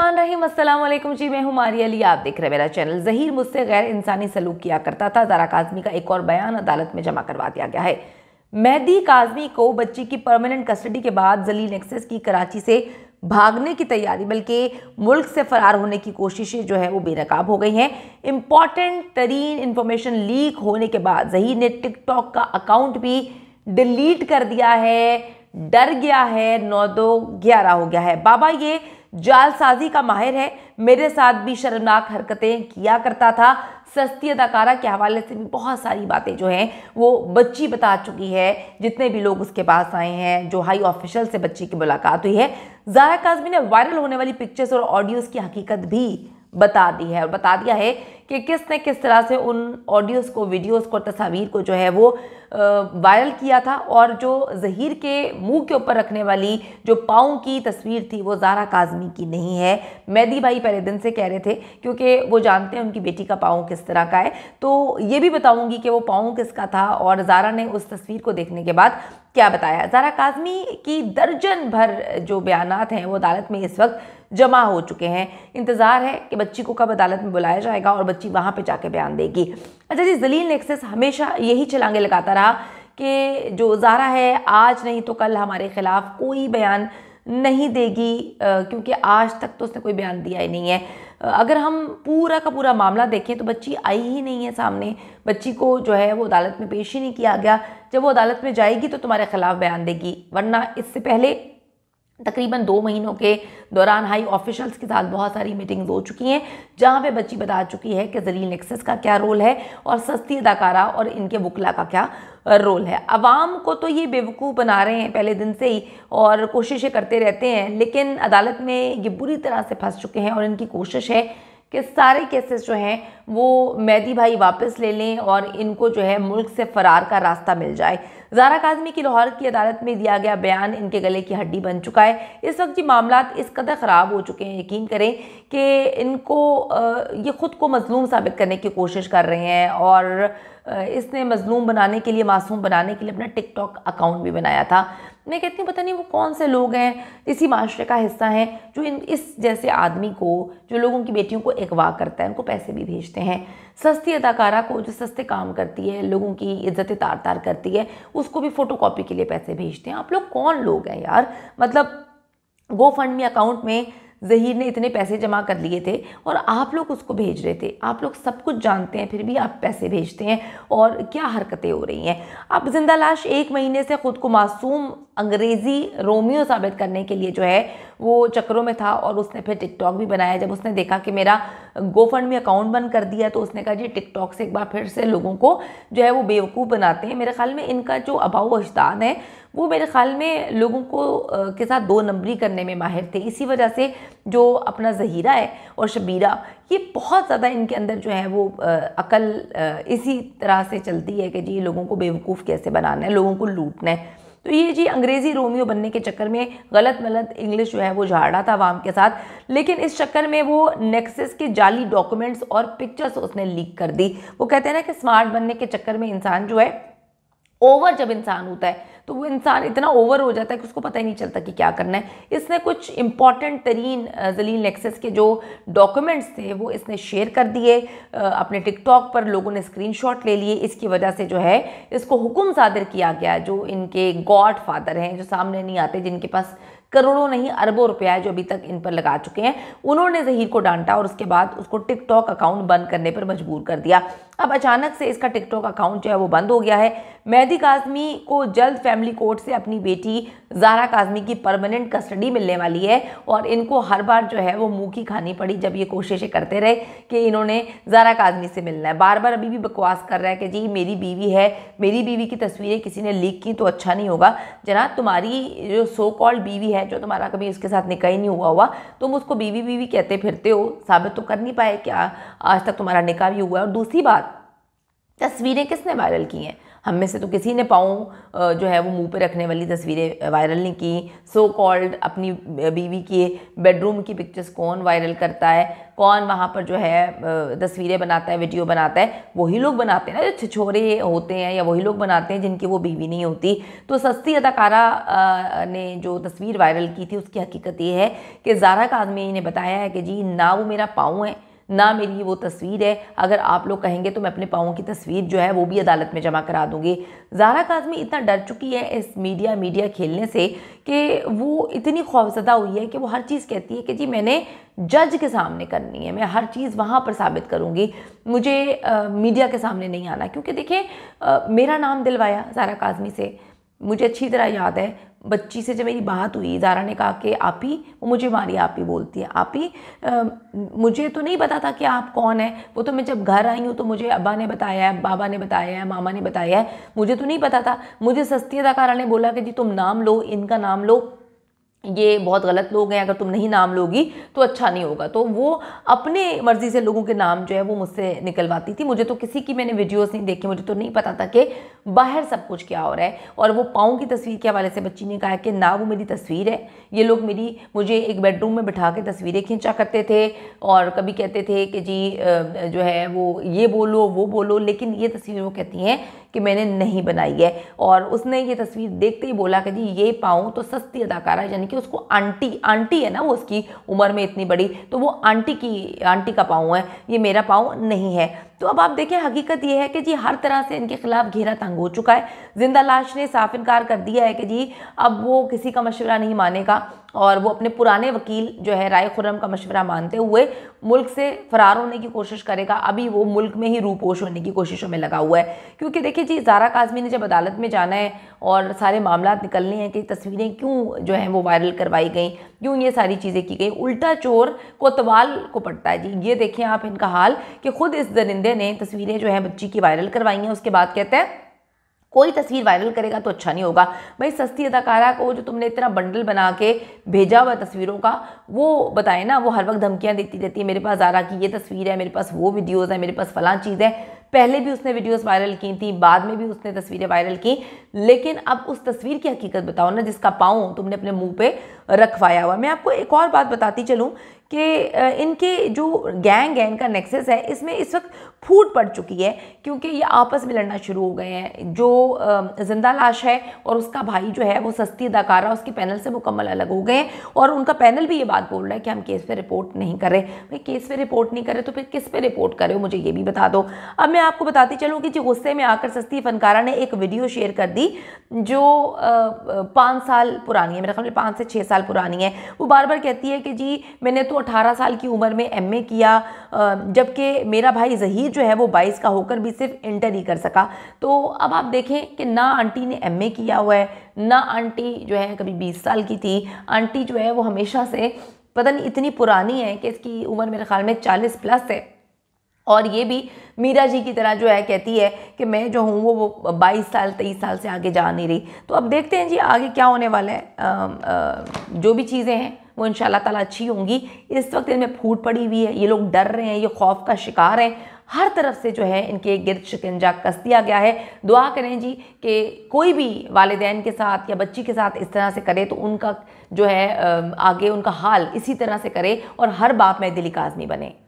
बिस्मिल्लाम जी मैं हूं मारी अली आप देख रहे हैं मेरा चैनल जहीर मुझसे गैर इंसानी सलूक किया करता था जारा काजमी का एक और बयान अदालत में जमा करवा दिया गया है मेहदी काजमी को बच्ची की परमानेंट कस्टडी के बाद जलील एक्सेस की कराची से भागने की तैयारी बल्कि मुल्क से फरार होने की कोशिशें जो है वो बेनकाब हो गई हैं इम्पॉर्टेंट तरीन इंफॉर्मेशन लीक होने के बाद जहीर ने टिकटॉक का अकाउंट भी डिलीट कर दिया है डर गया है नौ दो ग्यारह हो गया है बाबा ये जालसाजी का माहिर है मेरे साथ भी शर्मनाक हरकतें किया करता था सस्ती अदाकारा के हवाले से भी बहुत सारी बातें जो हैं वो बच्ची बता चुकी है जितने भी लोग उसके पास आए हैं जो हाई ऑफिशियल से बच्ची की मुलाकात हुई है जारा काजमी ने वायरल होने वाली पिक्चर्स और ऑडियोज़ की हकीकत भी बता दी है और बता दिया है कि किसने किस तरह से उन ऑडियोज़ को वीडियोज़ को तस्वीर को जो है वो वायरल किया था और जो जहीर के मुंह के ऊपर रखने वाली जो पाँव की तस्वीर थी वो जारा काजमी की नहीं है मैदी भाई पहले दिन से कह रहे थे क्योंकि वो जानते हैं उनकी बेटी का पाँव किस तरह का है तो ये भी बताऊंगी कि वो पाँव किसका था और जारा ने उस तस्वीर को देखने के बाद क्या बताया जारा काजमी की दर्जन भर जो बयान हैं वो अदालत में इस वक्त जमा हो चुके हैं इंतज़ार है कि बच्ची को कब अदालत में बुलाया जाएगा और बच्ची वहाँ पर जाके बयान देगी अच्छा जी जलील नेक्सेस हमेशा यही चलांगे लगाता रहा कि जो जारा है आज नहीं तो कल हमारे ख़िलाफ़ कोई बयान नहीं देगी क्योंकि आज तक तो उसने कोई बयान दिया ही नहीं है अगर हम पूरा का पूरा मामला देखें तो बच्ची आई ही नहीं है सामने बच्ची को जो है वो अदालत में पेश ही नहीं किया गया जब वो अदालत में जाएगी तो तुम्हारे ख़िलाफ़ बयान देगी वरना इससे पहले तकरीबन दो महीनों के दौरान हाई ऑफिशल्स के साथ बहुत सारी मीटिंग्स हो चुकी हैं जहाँ पे बच्ची बता चुकी है कि जलील नेक्सेस का क्या रोल है और सस्ती अदाकारा और इनके वकला का क्या रोल है अवाम को तो ये बेवकूफ़ बना रहे हैं पहले दिन से ही और कोशिशें करते रहते हैं लेकिन अदालत में ये बुरी तरह से फंस चुके हैं और इनकी कोशिश है कि सारे केसेस जो हैं वो मैदी भाई वापस ले लें और इनको जो है मुल्क से फ़रार का रास्ता मिल जाए जारा काजमी की लाहौर की अदालत में दिया गया बयान इनके गले की हड्डी बन चुका है इस वक्त ये मामला इस कदर ख़राब हो चुके हैं यकीन करें कि इनको ये ख़ुद को मजलूम साबित करने की कोशिश कर रहे हैं और इसने मजलूम बनाने के लिए मासूम बनाने के लिए अपना टिकटॉक अकाउंट भी बनाया था मैं कहती हूँ पता नहीं वो कौन से लोग हैं इसी माशरे का हिस्सा हैं जो इन इस जैसे आदमी को जो लोगों की बेटियों को अगवा करता है उनको पैसे भी भेजते हैं सस्ती अदाकारा को जो सस्ते काम करती है लोगों की इज्जत तार तार करती है उसको भी फ़ोटो के लिए पैसे भेजते हैं आप लोग कौन लोग हैं यार मतलब गो फंड में अकाउंट में जहीर ने इतने पैसे जमा कर लिए थे और आप लोग उसको भेज रहे थे आप लोग सब कुछ जानते हैं फिर भी आप पैसे भेजते हैं और क्या हरकतें हो रही हैं अब जिंदा लाश एक महीने से ख़ुद को मासूम अंग्रेज़ी रोमियो साबित करने के लिए जो है वो चक्करों में था और उसने फिर टिकटॉक भी बनाया जब उसने देखा कि मेरा गोफंड में अकाउंट बंद कर दिया तो उसने कहा जी टिकटॉक से एक बार फिर से लोगों को जो है वो बेवकूफ़ बनाते हैं मेरे ख्याल में इनका जो अबाउ अजदान है वो मेरे ख्याल में लोगों को के साथ दो नंबरी करने में माहिर थे इसी वजह से जो अपना जहीरा है और शबीरा ये बहुत ज़्यादा इनके अंदर जो है वो अकल इसी तरह से चलती है कि जी लोगों को बेवकूफ़ कैसे बनाना है लोगों को लूटना है तो ये जी अंग्रेज़ी रोमियो बनने के चक्कर में गलत मलत इंग्लिश जो है वो झाड़ा था वाम के साथ लेकिन इस चक्कर में वो नेक्सेस के जाली डॉक्यूमेंट्स और पिक्चर्स उसने लीक कर दी वो कहते हैं ना कि स्मार्ट बनने के चक्कर में इंसान जो है ओवर जब इंसान होता है तो वो इंसान इतना ओवर हो जाता है कि उसको पता ही नहीं चलता कि क्या करना है इसने कुछ इंपॉर्टेंट तरीन जलील नेक्सेस के जो डॉक्यूमेंट्स थे वो इसने शेयर कर दिए अपने टिकटॉक पर लोगों ने स्क्रीनशॉट ले लिए इसकी वजह से जो है इसको हुक्म सादर किया गया जो इनके गॉड फादर हैं जो सामने नहीं आते जिनके पास करोड़ों नहीं अरबों रुपया जो अभी तक इन पर लगा चुके हैं उन्होंने जहीर को डांटा और उसके बाद उसको टिकटॉक अकाउंट बंद करने पर मजबूर कर दिया अब अचानक से इसका टिकटॉक अकाउंट जो है वो बंद हो गया है मेहदी काजमी को जल्द फैमिली कोर्ट से अपनी बेटी जारा काजमी की परमानेंट कस्टडी मिलने वाली है और इनको हर बार जो है वो मुँह की खानी पड़ी जब ये कोशिशें करते रहे कि इन्होंने जारा काजमी से मिलना है बार बार अभी भी बकवास कर रहा है कि जी मेरी बीवी है मेरी बीवी की तस्वीरें किसी ने लीक की तो अच्छा नहीं होगा जना तुम्हारी जो सो कॉल्ड बीवी है जो तुम्हारा कभी उसके साथ निकाह नहीं हुआ हुआ तुम उसको बीवी बीवी कहते फिरते हो साबित तो कर नहीं पाए क्या आज तक तुम्हारा निकाह भी हुआ है और दूसरी बात तस्वीरें किसने वायरल की हैं हम में से तो किसी ने पाओ जो है वो मुंह पे रखने वाली तस्वीरें वायरल नहीं की सो कॉल्ड अपनी बीवी के बेडरूम की पिक्चर्स कौन वायरल करता है कौन वहाँ पर जो है तस्वीरें बनाता है वीडियो बनाता है वही लोग बनाते हैं ना जो छिछोरे होते हैं या वही लोग बनाते हैं जिनकी वो बीवी नहीं होती तो सस्ती अदाकारा ने जो तस्वीर वायरल की थी उसकी हकीकत ये है कि जारा आदमी ने बताया है कि जी ना वो मेरा पाँव है ना मेरी वो तस्वीर है अगर आप लोग कहेंगे तो मैं अपने पाओं की तस्वीर जो है वो भी अदालत में जमा करा दूंगी जारा काजमी इतना डर चुकी है इस मीडिया मीडिया खेलने से कि वो इतनी खौफजदा हुई है कि वो हर चीज़ कहती है कि जी मैंने जज के सामने करनी है मैं हर चीज़ वहाँ पर साबित करूँगी मुझे आ, मीडिया के सामने नहीं आना क्योंकि देखिए मेरा नाम दिलवाया जारा काजमी से मुझे अच्छी तरह याद है बच्ची से जब मेरी बात हुई दारा ने कहा कि आप ही वो मुझे मारी आप ही बोलती है आप ही आ, मुझे तो नहीं पता था कि आप कौन है वो तो मैं जब घर आई हूँ तो मुझे अब्बा ने बताया है बाबा ने बताया है मामा ने बताया है मुझे तो नहीं पता था मुझे सस्ती अदाकारा ने बोला कि जी तुम नाम लो इनका नाम लो ये बहुत गलत लोग हैं अगर तुम नहीं नाम लोगी तो अच्छा नहीं होगा तो वो अपने मर्ज़ी से लोगों के नाम जो है वो मुझसे निकलवाती थी मुझे तो किसी की मैंने वीडियोस नहीं देखी मुझे तो नहीं पता था कि बाहर सब कुछ क्या हो रहा है और वो पाँव की तस्वीर के हवाले से बच्ची ने कहा कि ना वो मेरी तस्वीर है ये लोग मेरी मुझे एक बेडरूम में बिठा के तस्वीरें खींचा करते थे और कभी कहते थे कि जी जो है वो ये बोलो वो बोलो लेकिन ये तस्वीर वो कहती हैं कि मैंने नहीं बनाई है और उसने ये तस्वीर देखते ही बोला कि जी ये पाऊँ तो सस्ती अदाकारा यानी कि उसको आंटी आंटी है ना वो उसकी उम्र में इतनी बड़ी तो वो आंटी की आंटी का पाऊँ है ये मेरा पाँव नहीं है तो अब आप देखें हकीकत यह है कि जी हर तरह से इनके खिलाफ घेरा तंग हो चुका है जिंदा लाश ने साफ इनकार कर दिया है कि जी अब वो किसी का मशवरा नहीं मानेगा और वो अपने पुराने वकील जो है राय खुरम का मशवरा मानते हुए मुल्क से फरार होने की कोशिश करेगा अभी वो मुल्क में ही रूपोश होने की कोशिशों में लगा हुआ है क्योंकि देखिए जी जारा काजमी ने जब अदालत में जाना है और सारे मामला निकलने हैं कि तस्वीरें क्यों जो हैं वो वायरल करवाई गई क्यों ये सारी चीज़ें की गई उल्टा चोर कोतवाल को पड़ता है जी ये देखें आप इनका हाल कि खुद इस दरिंदे बंदे ने तस्वीरें जो है बच्ची की वायरल करवाई हैं उसके बाद कहते हैं कोई तस्वीर वायरल करेगा तो अच्छा नहीं होगा भाई सस्ती अदाकारा को जो तुमने इतना बंडल बना के भेजा हुआ तस्वीरों का वो बताए ना वो हर वक्त धमकियां देती रहती है मेरे पास आ रहा की ये तस्वीर है मेरे पास वो वीडियोज़ है मेरे पास फलां चीज़ है पहले भी उसने वीडियोस वायरल की थी बाद में भी उसने तस्वीरें वायरल की लेकिन अब उस तस्वीर की हकीकत बताओ ना जिसका पाँव तुमने अपने मुंह पे रखवाया हुआ मैं आपको एक और बात बताती चलूँ कि इनके जो गैंग है इनका नेक्सेस है इसमें इस वक्त फूट पड़ चुकी है क्योंकि ये आपस में लड़ना शुरू हो गए हैं जो जिंदा लाश है और उसका भाई जो है वो सस्ती अदाकारा उसके पैनल से मुकम्मल अलग हो गए हैं और उनका पैनल भी ये बात बोल रहा है कि हम केस पे रिपोर्ट नहीं कर रहे भाई केस पे रिपोर्ट नहीं कर रहे तो फिर किस पे रिपोर्ट कर रहे हो मुझे ये भी बता दो अब मैं आपको बताती चलूँ कि जी गुस्से में आकर सस्ती फनकारा ने एक वीडियो शेयर कर दी जो पाँच साल पुरानी है मेरे ख्याल में पाँच से छः साल पुरानी है वो बार बार कहती है कि जी मैंने तो 18 साल की उम्र में एमए किया जबकि मेरा भाई जहीर जो है वो 22 का होकर भी सिर्फ इंटर ही कर सका तो अब आप देखें कि ना आंटी ने एमए किया हुआ है ना आंटी जो है कभी 20 साल की थी आंटी जो है वो हमेशा से पता नहीं इतनी पुरानी है कि इसकी उम्र मेरे ख्याल में चालीस प्लस है और ये भी मीरा जी की तरह जो है कहती है कि मैं जो हूँ वो वो बाईस साल तेईस साल से आगे जा नहीं रही तो अब देखते हैं जी आगे क्या होने वाला है आ, आ, जो भी चीज़ें हैं वो इन ताला अच्छी होंगी इस वक्त इनमें फूट पड़ी हुई है ये लोग डर रहे हैं ये खौफ का शिकार हैं हर तरफ से जो है इनके गिरद शिकंजा कस दिया गया है दुआ करें जी कि कोई भी वालदेन के साथ या बच्ची के साथ इस तरह से करे तो उनका जो है आगे उनका हाल इसी तरह से करे और हर बाप में दिली काजमी बने